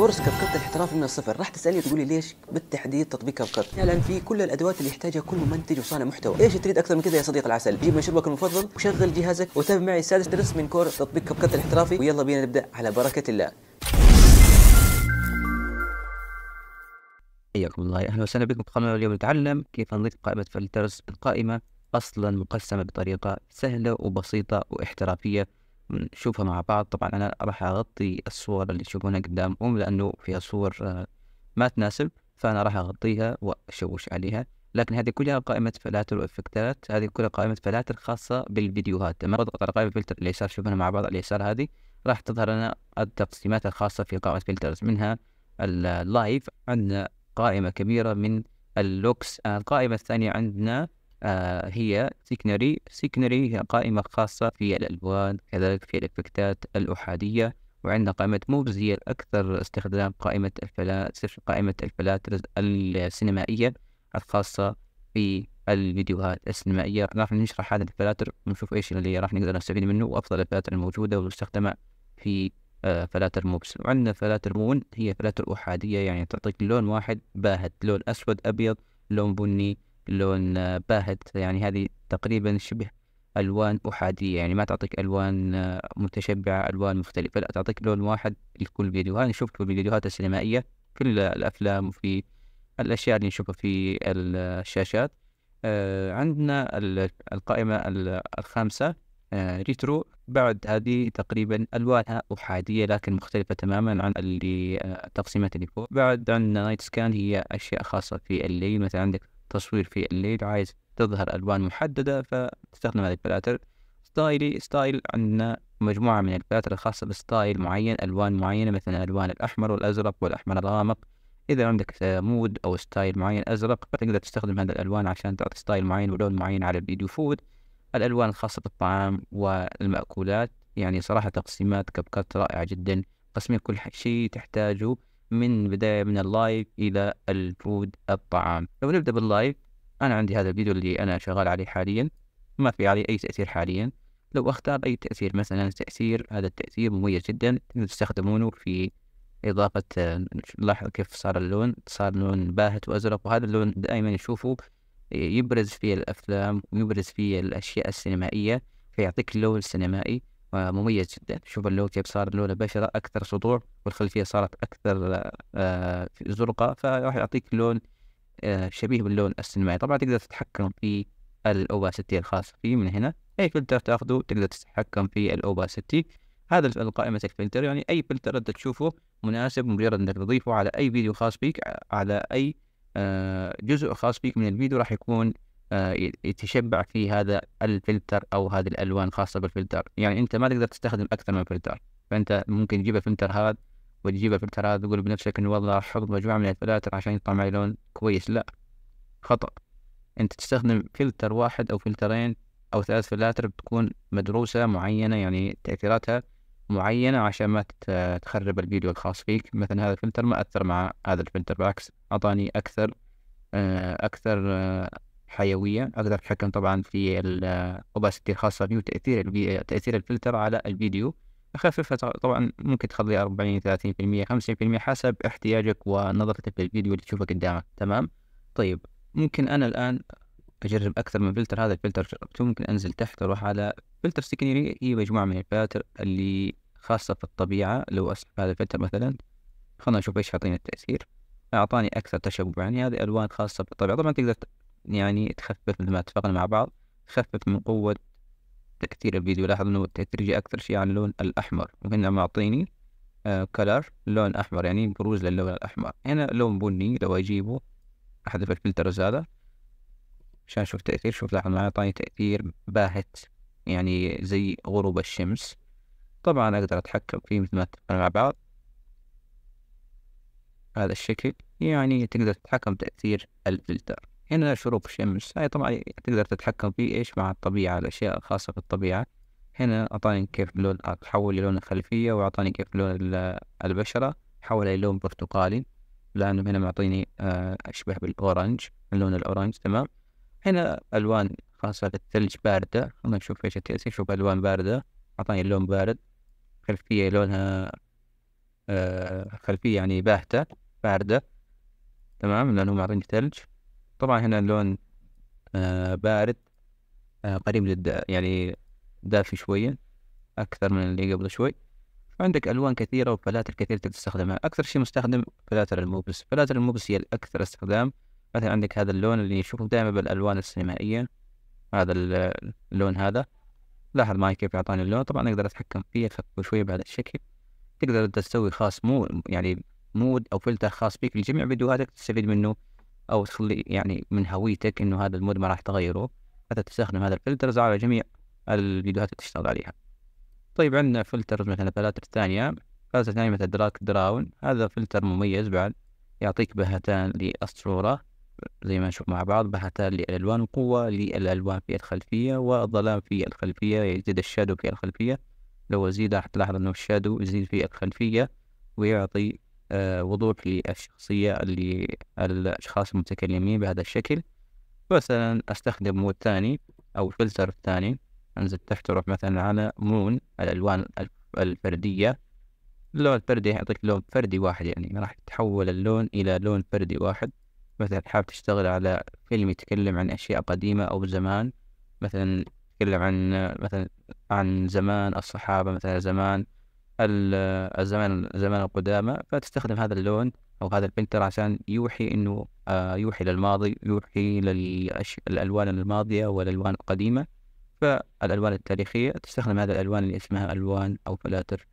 كورس كبكات الاحترافي من الصفر راح تسالني تقولي ليش بالتحديد تطبيق كبكات فعلا في كل الادوات اللي يحتاجها كل منتج وصانع محتوى ايش تريد اكثر من كذا يا صديق العسل جيب مشروبك المفضل وشغل جهازك وتابع معي سادس درس من كورس تطبيق كبكات الاحترافي ويلا بينا نبدا على بركه الله حياكم الله اهلا وسهلا بكم في قناه اليوم نتعلم كيف نضيف قائمه فلترز القائمه اصلا مقسمه بطريقه سهله وبسيطه واحترافيه نشوفها مع بعض طبعا أنا راح أغطي الصور اللي تشوفونها قدامكم لأنه فيها صور آه، ما تناسب فأنا راح أغطيها وأشوش عليها لكن هذه كلها قائمة فلاتر وإفكتات هذه كلها قائمة فلاتر خاصة بالفيديوهات لما أضغط على قائمة فلتر اليسار شوفنا مع بعض اليسار هذه راح تظهر لنا التقسيمات الخاصة في قائمة فلترز منها اللايف عندنا قائمة كبيرة من اللوكس القائمة الثانية عندنا آه، هي سيكنري سيكنري هي قائمة خاصة في الألوان كذلك في الإفكتات الأحادية وعندنا قائمة موفز هي الأكثر استخدام قائمة الفلاتر قائمة الفلاتر السينمائية الخاصة في الفيديوهات السينمائية راح نشرح هذا الفلاتر ونشوف إيش اللي راح نقدر نستفيد منه وأفضل الفلاتر الموجودة والمستخدمة في آه، فلاتر موبس وعندنا فلاتر مون هي فلاتر أحادية يعني تعطيك لون واحد باهت لون أسود أبيض لون بني لون باهت يعني هذه تقريبا شبه ألوان أحادية يعني ما تعطيك ألوان متشبعة ألوان مختلفة لا تعطيك لون واحد لكل فيديو هذا نشوفه الفيديوهات السينمائية في الأفلام وفي الأشياء اللي نشوفها في الشاشات آه، عندنا القائمة الخامسة آه، ريترو بعد هذه تقريبا ألوانها أحادية لكن مختلفة تماما عن اللي التقسيمات آه، اللي فوق بعد عندنا نايت سكان هي أشياء خاصة في الليل مثلا عندك تصوير في الليل عايز تظهر ألوان محددة فتستخدم هذه الفلاتر ستايلي ستايل عندنا مجموعة من الفلاتر الخاصة بستايل معين ألوان معينة مثلا ألوان الأحمر والأزرق والأحمر الغامق إذا عندك مود أو ستايل معين أزرق فتقدر تستخدم هذه الألوان عشان تعطي ستايل معين ولون معين على الفيديو فود الألوان الخاصة بالطعام والمأكولات يعني صراحة تقسيمات كب رائعة جدا قسمي كل شيء تحتاجه من بداية من اللايف إلى الفود الطعام لو نبدأ باللايف أنا عندي هذا الفيديو اللي أنا شغال عليه حاليا ما في عليه أي تأثير حاليا لو أختار أي تأثير مثلا تأثير هذا التأثير مميز جدا تستخدمونه في إضافة آه، لاحظ كيف صار اللون صار لون باهت وأزرق وهذا اللون دائما نشوفه آه، يبرز في الأفلام ويبرز في الأشياء السينمائية فيعطيك اللون السينمائي مميز جدا شوف كيف صار لونه بشرة أكثر سطوع والخلفية صارت أكثر آه، آه، زرقاء فراح يعطيك لون آه، شبيه باللون السينمائي طبعا تقدر تتحكم في الأوباسيتي الخاص فيه من هنا أي فلتر تاخذه تقدر تتحكم في الأوباسيتي هذا القائمة الفلتر يعني أي فلتر أنت تشوفه مناسب مجرد أنك تضيفه على أي فيديو خاص بك على أي جزء خاص بك من الفيديو راح يكون آه، يتشبع في هذا الفلتر او هذه الالوان خاصه بالفلتر يعني انت ما تقدر تستخدم اكثر من فلتر فانت ممكن تجيب الفلتر هذا وتجيب الفلتر هذا تقول بنفسك انه والله حط مجموعه من الفلاتر عشان يطلع معي لون كويس لا خطا انت تستخدم فلتر واحد او فلترين او ثلاث فلاتر بتكون مدروسه معينه يعني تاثيراتها معينة عشان ما تخرب الفيديو الخاص فيك مثلا هذا الفلتر ما أثر مع هذا الفلتر بالعكس أعطاني أكثر آه، أكثر آه، حيويه اقدر اتحكم طبعا في الاوباسيتي آه، الخاصه فيه وتاثير البي... آه، تاثير الفلتر على الفيديو اخففها طبعا ممكن تخليها 40 30% 50% حسب احتياجك ونظرتك للفيديو اللي تشوفه قدامك تمام طيب ممكن انا الان اجرب اكثر من فلتر هذا الفلتر جربته ممكن انزل تحت اروح على فلتر سكنيري هي مجموعه من الفلاتر اللي خاصه في الطبيعه لو اسحب هذا الفلتر مثلا خلنا نشوف ايش يعطينا التاثير اعطاني اكثر تشبع يعني هذه الوان خاصه بالطبيعه طبعا تقدر يعني تخفف مثل ما اتفقنا مع بعض تخفف من قوة تأثير الفيديو لاحظ إنه التأثير أكثر شيء على اللون الأحمر وهنا معطيني كلر لون أحمر يعني بروز للون الأحمر هنا لون بني لو أجيبه أحذف الفلترز هذا عشان أشوف تأثير شوف لاحظ معي أعطاني تأثير باهت يعني زي غروب الشمس طبعا أقدر أتحكم فيه مثل ما اتفقنا مع بعض هذا الشكل يعني تقدر تتحكم تأثير الفلتر هنا شروق الشمس هاي طبعا تقدر تتحكم فيه إيش مع الطبيعة الأشياء الخاصة بالطبيعة هنا أعطاني كيف لون تحول للون الخلفية وأعطاني كيف لون البشرة الى لون برتقالي لأنه هنا معطيني آه، أشبه بالأورنج اللون الأورنج تمام هنا ألوان خاصة بالثلج باردة خلنا نشوف إيش التأثير شوف ألوان باردة أعطاني اللون بارد خلفية لونها آه، خلفية يعني باهتة باردة تمام لأنه معطيني ثلج طبعا هنا اللون آه، بارد آه، قريب للد يعني دافي شوية أكثر من اللي قبل شوي عندك ألوان كثيرة وفلاتر كثيرة تستخدمها أكثر شيء مستخدم فلاتر الموبس فلاتر الموبس هي الأكثر استخدام مثلا عندك هذا اللون اللي نشوفه دائما بالألوان السينمائية هذا اللون هذا لاحظ معي كيف أعطاني اللون طبعا أقدر أتحكم فيه أخففه شوية بهذا الشكل تقدر أنت تسوي خاص مو يعني مود أو فلتر خاص بك لجميع فيديوهاتك تستفيد منه او تخلي يعني من هويتك انه هذا المود ما راح تغيره حتى تستخدم هذا الفلترز على جميع الفيديوهات اللي تشتغل عليها طيب عندنا فلترز مثلا فلاتر الثانية فلاتر ثانية مثل دراك دراون هذا فلتر مميز بعد يعطيك بهتان للصورة زي ما نشوف مع بعض بهتان للألوان القوة للألوان في الخلفية والظلام في الخلفية يزيد الشادو في الخلفية لو أزيد راح تلاحظ أنه الشادو يزيد في الخلفية ويعطي آه، وضوح للشخصية اللي الأشخاص المتكلمين بهذا الشكل مثلا أستخدم مود ثاني أو الفلتر الثاني أنزل تحت أروح مثلا على مون الألوان الفردية اللون الفردي يعطيك لون فردي واحد يعني راح يتحول اللون إلى لون فردي واحد مثلا حاب تشتغل على فيلم يتكلم عن أشياء قديمة أو زمان مثلا يتكلم عن مثلا عن زمان الصحابة مثلا زمان الزمان الزمان القدامى فتستخدم هذا اللون أو هذا البنتر عشان يوحي إنه آه، يوحي للماضي يوحي للألوان الماضية والألوان القديمة فالألوان التاريخية تستخدم هذه الألوان اللي اسمها ألوان أو فلاتر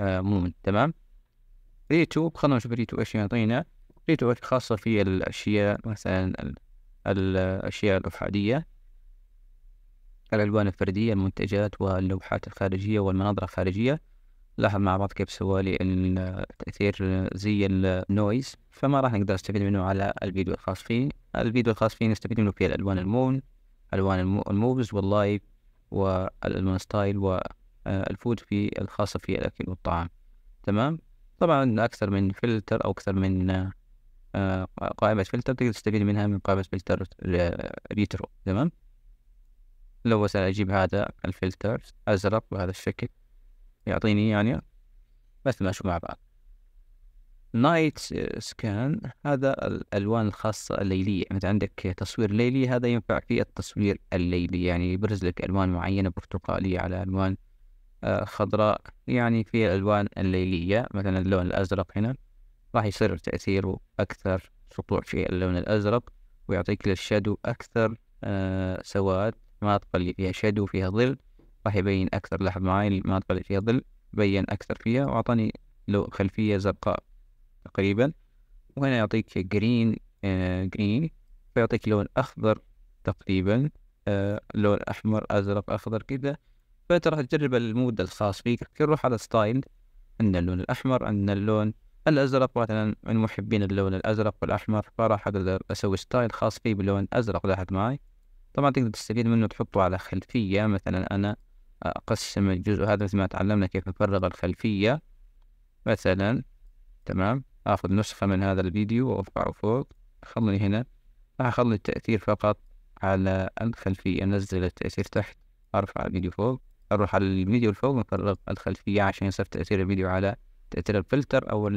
آه، مومنت تمام ريتو خلنا نشوف ريتو إيش يعطينا ريتو خاصة في الأشياء مثلا الأشياء الأحادية الألوان الفردية المنتجات واللوحات الخارجية والمناظر الخارجية لاحظ مع بعض كيف سوالي التأثير زي النويز فما راح نقدر نستفيد منه على الفيديو الخاص فيه الفيديو الخاص فيه نستفيد منه في الألوان المون ألوان الموفز واللايف والألوان ستايل والفود آه، في الخاصة في الأكل والطعام تمام طبعا أكثر من فلتر أو أكثر من آه، آه، قائمة فلتر تقدر تستفيد منها من قائمة فلتر ريترو تمام لو مثلا أجيب هذا الفلتر أزرق بهذا الشكل يعطيني يعني مثل ما مع بعض نايت سكان هذا الألوان الخاصة الليلية يعني أنت عندك تصوير ليلي هذا ينفع في التصوير الليلي يعني يبرز لك ألوان معينة برتقالية على ألوان آه، خضراء يعني في الألوان الليلية مثلا اللون الأزرق هنا راح يصير تأثيره أكثر سطوع في اللون الأزرق ويعطيك للشادو أكثر آه، سواد المناطق اللي فيها شادو فيها ظل راح يبين أكثر لاحظ معاي المناطق اللي فيها ظل بين أكثر فيها وأعطاني لو خلفية زرقاء تقريبا وهنا يعطيك جرين جرين آه، فيعطيك لون أخضر تقريبا آه لون أحمر أزرق أخضر كذا فأنت راح تجرب المود الخاص فيك روح على ستايل عندنا اللون الأحمر عندنا اللون الأزرق مثلا من محبين اللون الأزرق والأحمر فراح أقدر أسوي ستايل خاص فيه بلون أزرق لاحظ معي طبعا تقدر تستفيد منه تحطه على خلفية مثلا أنا أقسم الجزء هذا مثل ما تعلمنا كيف أفرغ الخلفية مثلا تمام آخذ نسخة من هذا الفيديو وأرفعه فوق أخلي هنا أخلي التأثير فقط على الخلفية أنزل التأثير تحت أرفع الفيديو فوق أروح على الفيديو الفوق نفرغ الخلفية عشان يصير تأثير الفيديو على تأثير الفلتر أو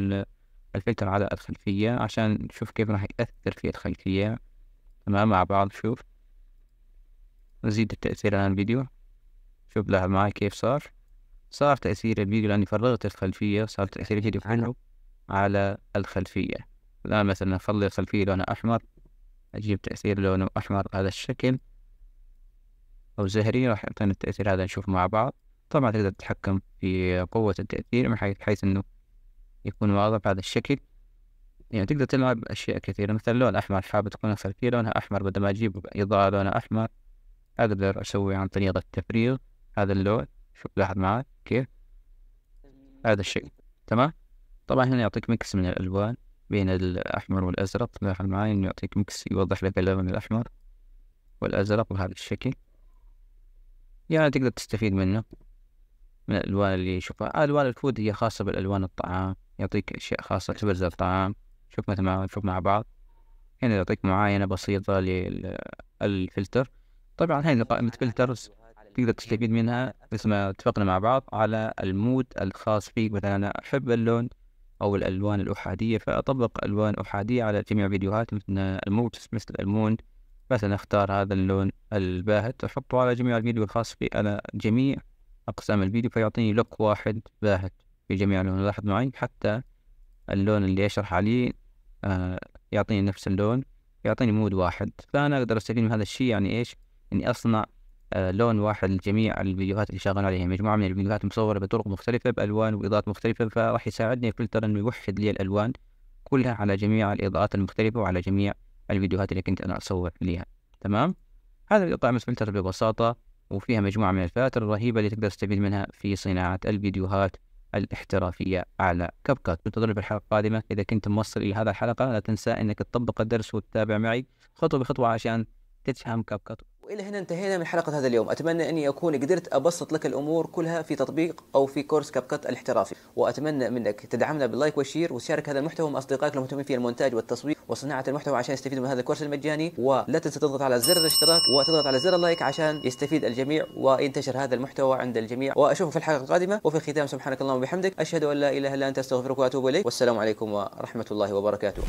الفلتر على الخلفية عشان نشوف كيف راح يأثر في الخلفية تمام مع بعض شوف نزيد التأثير على الفيديو شوف لها معي كيف صار صار تأثير الفيديو لأني فرغت الخلفية صار تأثير الفيديو عنه على الخلفية الآن مثلا خلي الخلفية لونها أحمر أجيب تأثير لونه أحمر على الشكل أو زهري راح يعطينا التأثير هذا نشوف مع بعض طبعا تقدر تتحكم في قوة التأثير من حيث حيث إنه يكون واضح هذا الشكل يعني تقدر تلعب أشياء كثيرة مثلا لون أحمر حابب تكون الخلفية لونها أحمر بدل ما أجيب إضاءة لونها أحمر أقدر أسوي عن طريق التفريغ هذا اللون شوف لاحظ معاك كيف هذا الشكل تمام طبعا هنا يعطيك ميكس من الألوان بين الأحمر والأزرق لاحظ معاي إنه يعطيك ميكس يوضح لك اللون الأحمر والأزرق بهذا الشكل يعني تقدر تستفيد منه من الألوان اللي شوفها ألوان الفود هي خاصة بالألوان الطعام يعطيك أشياء خاصة تبرز الطعام شوف مثل ما نشوف مع بعض هنا يعطيك معاينة بسيطة للفلتر طبعا هنا قائمة فلترز تقدر تستفيد منها مثل ما اتفقنا مع بعض على المود الخاص فيك مثلا أنا أحب اللون أو الألوان الأحادية فأطبق ألوان أحادية على جميع فيديوهاتي مثل الموت مثل المون مثلا أختار هذا اللون الباهت أحطه على جميع الفيديو الخاص في على جميع أقسام الفيديو فيعطيني لوك واحد باهت في جميع اللون لاحظ معي حتى اللون اللي أشرح عليه آه يعطيني نفس اللون يعطيني مود واحد فأنا أقدر أستفيد من هذا الشيء يعني إيش إني أصنع آه، لون واحد لجميع الفيديوهات اللي شغال عليها مجموعة من الفيديوهات مصورة بطرق مختلفة بألوان وإضاءات مختلفة فراح يساعدني فلتر إنه يوحد لي الألوان كلها على جميع الإضاءات المختلفة وعلى جميع الفيديوهات اللي كنت أنا أصور ليها تمام هذا القائمة فلتر ببساطة وفيها مجموعة من الفلاتر الرهيبة اللي تقدر تستفيد منها في صناعة الفيديوهات الاحترافية على كاب كات في الحلقة القادمة إذا كنت موصل إلى هذا الحلقة لا تنسى أنك تطبق الدرس وتتابع معي خطوة بخطوة عشان تفهم كاب كات والى هنا انتهينا من حلقه هذا اليوم اتمنى اني اكون قدرت ابسط لك الامور كلها في تطبيق او في كورس كاب الاحترافي واتمنى منك تدعمنا باللايك والشير وتشارك هذا المحتوى مع اصدقائك المهتمين في المونتاج والتصوير وصناعه المحتوى عشان يستفيدوا من هذا الكورس المجاني ولا تنسى تضغط على زر الاشتراك وتضغط على زر اللايك عشان يستفيد الجميع وينتشر هذا المحتوى عند الجميع واشوفك في الحلقه القادمه وفي الختام سبحانك اللهم وبحمدك اشهد ان لا اله الا انت استغفرك واتوب اليك والسلام عليكم ورحمه الله وبركاته